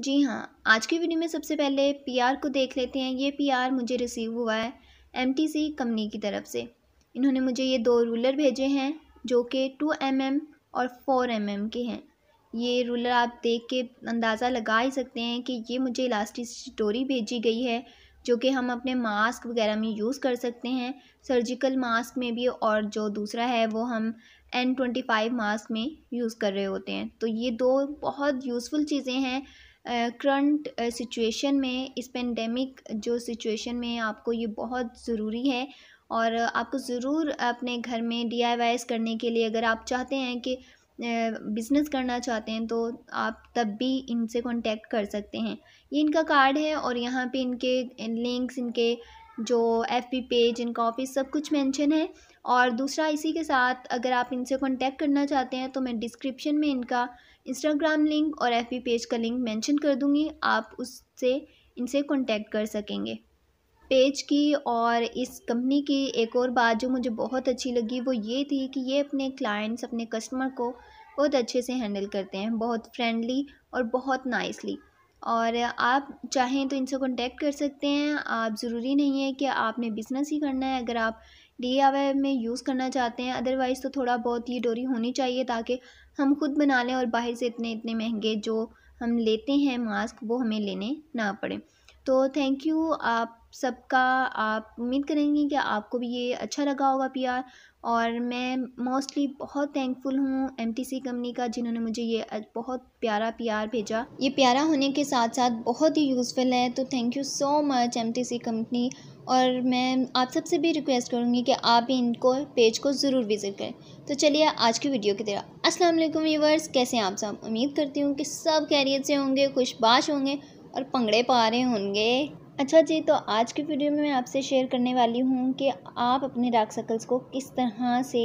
जी हाँ आज की वीडियो में सबसे पहले पीआर को देख लेते हैं ये पीआर मुझे रिसीव हुआ है एमटीसी कंपनी की तरफ से इन्होंने मुझे ये दो रूलर भेजे हैं जो कि टू एम एम और फोर एम एम के हैं ये रूलर आप देख के अंदाज़ा लगा ही सकते हैं कि ये मुझे इलास्टिक स्टोरी भेजी गई है जो कि हम अपने मास्क वगैरह में यूज़ कर सकते हैं सर्जिकल मास्क में भी और जो दूसरा है वो हम एन ट्वेंटी फाइव मास्क में यूज़ कर रहे होते हैं तो ये दो बहुत यूज़फुल चीज़ें हैं करंट सिचुएशन में इस पेंडेमिक जो सिचुएशन में आपको ये बहुत ज़रूरी है और आपको ज़रूर अपने घर में डी करने के लिए अगर आप चाहते हैं कि बिज़नेस करना चाहते हैं तो आप तब भी इनसे कांटेक्ट कर सकते हैं ये इनका कार्ड है और यहाँ पे इनके लिंक्स इनके जो एफ पेज इनका ऑफिस सब कुछ मेंशन है और दूसरा इसी के साथ अगर आप इनसे कॉन्टैक्ट करना चाहते हैं तो मैं डिस्क्रिप्शन में इनका इंस्टाग्राम लिंक और एफ पेज का लिंक मेंशन कर दूँगी आप उससे इनसे कॉन्टेक्ट कर सकेंगे पेज की और इस कंपनी की एक और बात जो मुझे बहुत अच्छी लगी वो ये थी कि ये अपने क्लाइंट्स अपने कस्टमर को बहुत अच्छे से हैंडल करते हैं बहुत फ्रेंडली और बहुत नाइसली और आप चाहें तो इनसे कांटेक्ट कर सकते हैं आप ज़रूरी नहीं है कि आपने बिज़नेस ही करना है अगर आप डी हुए में यूज़ करना चाहते हैं अदरवाइज़ तो थोड़ा बहुत ये डोरी होनी चाहिए ताकि हम खुद बना लें और बाहर से इतने इतने महंगे जो हम लेते हैं मास्क वो हमें लेने ना पड़े तो थैंक यू आप सबका आप उम्मीद करेंगे कि आपको भी ये अच्छा लगा होगा पी और मैं मोस्टली बहुत थैंकफुल हूँ एम टी सी कंपनी का जिन्होंने मुझे ये बहुत प्यारा पी आर भेजा ये प्यारा होने के साथ साथ बहुत ही यूज़फुल है तो thank you so much M T C company और मैं आप सबसे भी रिक्वेस्ट करूँगी कि आप इनको पेज को ज़रूर विज़िट करें तो चलिए आज की वीडियो की तरह असलम व्यूवर्स कैसे हैं आप सब उम्मीद करती हूँ कि सब कैरियर से होंगे खुशबाश होंगे और पंगड़े पा रहे होंगे अच्छा जी तो आज की वीडियो में मैं आपसे शेयर करने वाली हूँ कि आप अपने डार्क सर्कल्स को किस तरह से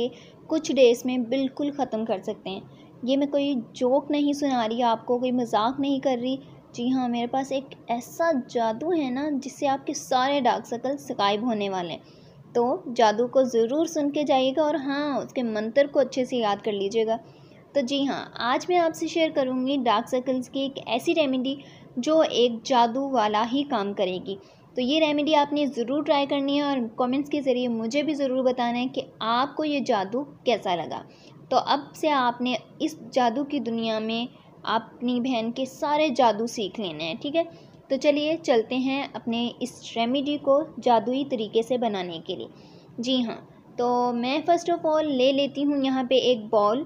कुछ डेज़ में बिल्कुल ख़त्म कर सकते हैं ये मैं कोई जोक नहीं सुना रही आपको कोई मजाक नहीं कर रही जी हाँ मेरे पास एक ऐसा जादू है ना जिससे आपके सारे डार्क सर्कल शिकायब होने वाले हैं तो जादू को ज़रूर सुन के जाइएगा और हाँ उसके मंत्र को अच्छे से याद कर लीजिएगा तो जी हाँ आज मैं आपसे शेयर करूँगी डार्क सर्कल्स की एक ऐसी रेमेडी जो एक जादू वाला ही काम करेगी तो ये रेमेडी आपने ज़रूर ट्राई करनी है और कमेंट्स के ज़रिए मुझे भी ज़रूर बताना है कि आपको ये जादू कैसा लगा तो अब से आपने इस जादू की दुनिया में अपनी बहन के सारे जादू सीख लेने हैं ठीक है तो चलिए चलते हैं अपने इस रेमेडी को जादुई तरीके से बनाने के लिए जी हाँ तो मैं फ़र्स्ट ऑफ़ ऑल ले लेती हूँ यहाँ पे एक बॉल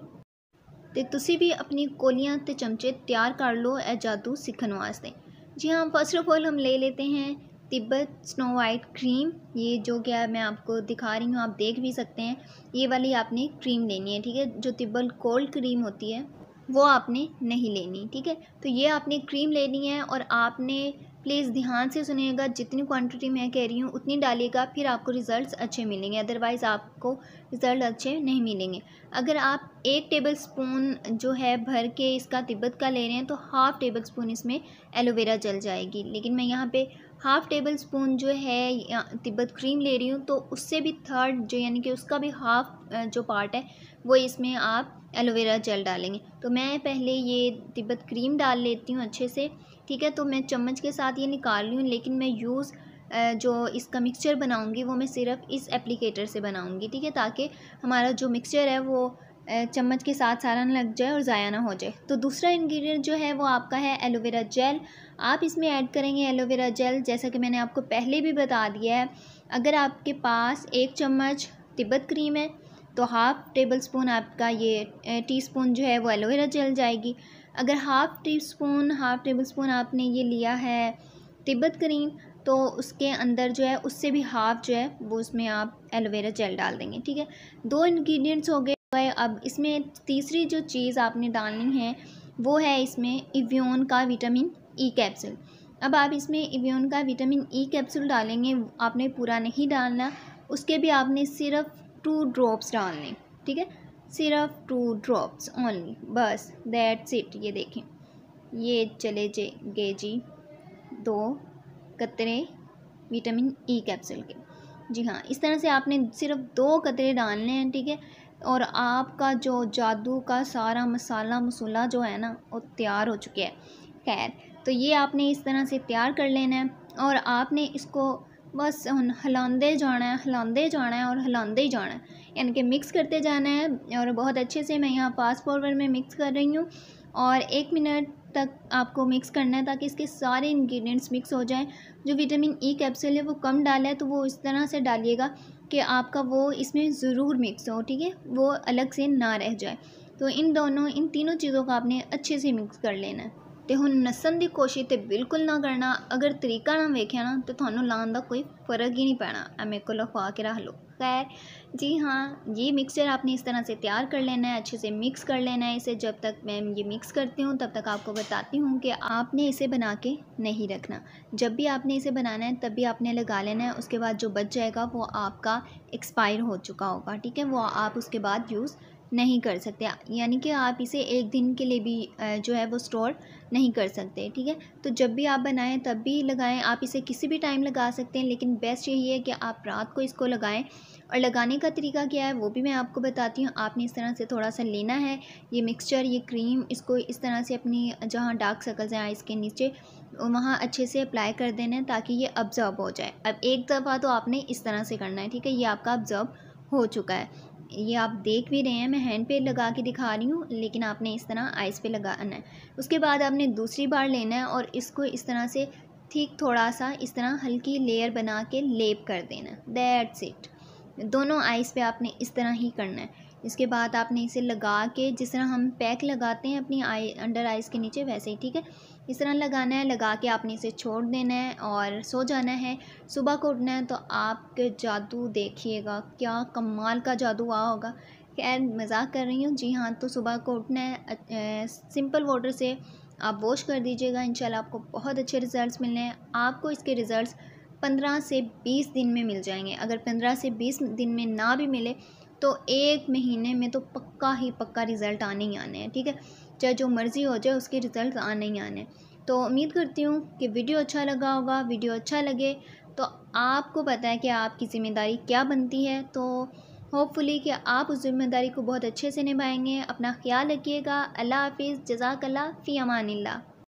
तो तुम भी अपनी कोलियाँ तो चमचे तैयार कर लो ए जादू सीखने वास्ते जी हाँ फर्स्ट ऑफ ऑल हम ले लेते हैं तिब्बत स्नो वाइट क्रीम ये जो क्या मैं आपको दिखा रही हूँ आप देख भी सकते हैं ये वाली आपने क्रीम लेनी है ठीक है जो तिब्बत कोल्ड क्रीम होती है वो आपने नहीं लेनी ठीक है तो ये आपने क्रीम लेनी है और आपने प्लीज़ ध्यान से सुनिएगा जितनी क्वांटिटी मैं कह रही हूँ उतनी डालिएगा फिर आपको रिज़ल्ट्स अच्छे मिलेंगे अदरवाइज़ आपको रिज़ल्ट अच्छे नहीं मिलेंगे अगर आप एक टेबल स्पून जो है भर के इसका तिब्बत का ले रहे हैं तो हाफ़ टेबल स्पून इसमें एलोवेरा जल जाएगी लेकिन मैं यहाँ पे हाफ़ टेबल स्पून जो है तिब्बत क्रीम ले रही हूँ तो उससे भी थर्ड जो यानी कि उसका भी हाफ़ जो पार्ट है वो इसमें आप एलोवेरा जेल डालेंगे तो मैं पहले ये तिब्बत क्रीम डाल लेती हूँ अच्छे से ठीक है तो मैं चम्मच के साथ ये निकाल ली हूँ लेकिन मैं यूज़ जो इसका मिक्सचर बनाऊँगी वो मैं सिर्फ इस एप्लीकेटर से बनाऊँगी ठीक है ताकि हमारा जो मिक्सचर है वो चम्मच के साथ सारा ना लग जाए और ज़ाया ना हो जाए तो दूसरा इंग्रेडिएंट जो है वो आपका है एलोवेरा जेल आप इसमें ऐड करेंगे एलोवेरा जेल जैसा कि मैंने आपको पहले भी बता दिया है अगर आपके पास एक चम्मच तिब्बत क्रीम है तो हाफ़ टेबल स्पून आपका ये टी स्पून जो है वो एलोवेरा जल जाएगी अगर half teaspoon half tablespoon आपने ये लिया है तिब्बत क्रीम तो उसके अंदर जो है उससे भी हाफ़ जो है वो उसमें आप एलोवेरा जेल डाल देंगे ठीक है दो इंग्रेडिएंट्स हो गए तो अब इसमें तीसरी जो चीज़ आपने डालनी है वो है इसमें इवियोन का विटामिन ई e कैप्सूल अब आप इसमें इवियोन का विटामिन ई e कैप्सूल डालेंगे आपने पूरा नहीं डालना उसके भी आपने सिर्फ टू ड्रॉप्स डालने ठीक है सिर्फ टू ड्रॉप्स ओनली बस दैट्स इट ये देखें ये चले जे गए जी दो कतरे विटामिन ई कैप्सूल के जी हाँ इस तरह से आपने सिर्फ दो कतरे डालने हैं ठीक है और आपका जो जादू का सारा मसाला मसूला जो है ना वो तैयार हो चुका है खैर तो ये आपने इस तरह से तैयार कर लेना है और आपने इसको बस हम हिलाते जाना है हिलाते जाना है और हिलाते ही जाना है यानी कि मिक्स करते जाना है और बहुत अच्छे से मैं यहाँ फास्ट फॉरवर्ड में मिक्स कर रही हूँ और एक मिनट तक आपको मिक्स करना है ताकि इसके सारे इंग्रेडिएंट्स मिक्स हो जाएं जो विटामिन ई e कैप्सूल है वो कम डाला है तो वो इस तरह से डालिएगा कि आपका वो इसमें ज़रूर मिक्स हो ठीक है वो अलग से ना रह जाए तो इन दोनों इन तीनों चीज़ों का आपने अच्छे से मिक्स कर लेना है तो हूँ नसन की कोशिश तो बिल्कुल ना करना अगर तरीका ना वेख्या ना तो ਤੁਹਾਨੂੰ लाने का कोई फ़र्क ही नहीं पैना एम को लफा के रख लो खैर जी हाँ ये मिक्सचर आपने इस तरह से तैयार कर लेना है अच्छे से मिक्स कर लेना है इसे जब तक मैं ये मिक्स करती हूँ तब तक आपको बताती हूँ कि आपने इसे बना के नहीं रखना जब भी आपने इसे बनाना है तब भी आपने लगा लेना है उसके बाद जो बच जाएगा वो आपका एक्सपायर हो चुका होगा ठीक है वो आप उसके बाद यूज़ नहीं कर सकते यानी कि आप इसे एक दिन के लिए भी जो है वो स्टोर नहीं कर सकते ठीक है तो जब भी आप बनाएं तब भी लगाएं आप इसे किसी भी टाइम लगा सकते हैं लेकिन बेस्ट यही है कि आप रात को इसको लगाएं और लगाने का तरीका क्या है वो भी मैं आपको बताती हूँ आपने इस तरह से थोड़ा सा लेना है ये मिक्सचर ये क्रीम इसको इस तरह से अपनी जहाँ डार्क सर्कल्स हैं आइज़ के नीचे वहाँ अच्छे से अप्लाई कर देना है ताकि ये ऑब्ज़र्व हो जाए अब एक दफ़ा तो आपने इस तरह से करना है ठीक है ये आपका ऑब्ज़र्व हो चुका है ये आप देख भी रहे हैं मैं हैंड पे लगा के दिखा रही हूँ लेकिन आपने इस तरह आइस पे लगाना है उसके बाद आपने दूसरी बार लेना है और इसको इस तरह से ठीक थोड़ा सा इस तरह हल्की लेयर बना के लेप कर देना दैट्स इट दोनों आइस पे आपने इस तरह ही करना है इसके बाद आपने इसे लगा के जिस तरह हम पैक लगाते हैं अपनी आई अंडर आइस के नीचे वैसे ही ठीक है इस तरह लगाना है लगा के आपने इसे छोड़ देना है और सो जाना है सुबह को उठना है तो आपके जादू देखिएगा क्या कमाल का जादू आ होगा खैर मजाक कर रही हूँ जी हाँ तो सुबह को उठना है सिंपल वाटर से आप वॉश कर दीजिएगा इंशाल्लाह आपको बहुत अच्छे रिज़ल्ट्स मिलने हैं आपको इसके रिज़ल्ट्स पंद्रह से बीस दिन में मिल जाएंगे अगर पंद्रह से बीस दिन में ना भी मिले तो एक महीने में तो पक्का ही पक्का रिज़ल्ट आने ही आने हैं ठीक है चाहे जो मर्ज़ी हो जाए उसके रिज़ल्ट आने ही आने तो उम्मीद करती हूँ कि वीडियो अच्छा लगा होगा वीडियो अच्छा लगे तो आपको पता है कि आपकी ज़िम्मेदारी क्या बनती है तो होपफुली कि आप उस ज़िम्मेदारी को बहुत अच्छे से निभाएंगे अपना ख्याल रखिएगा अल्लाह हाफिज़ जजाकल्ला फ़ी अमानिल्ला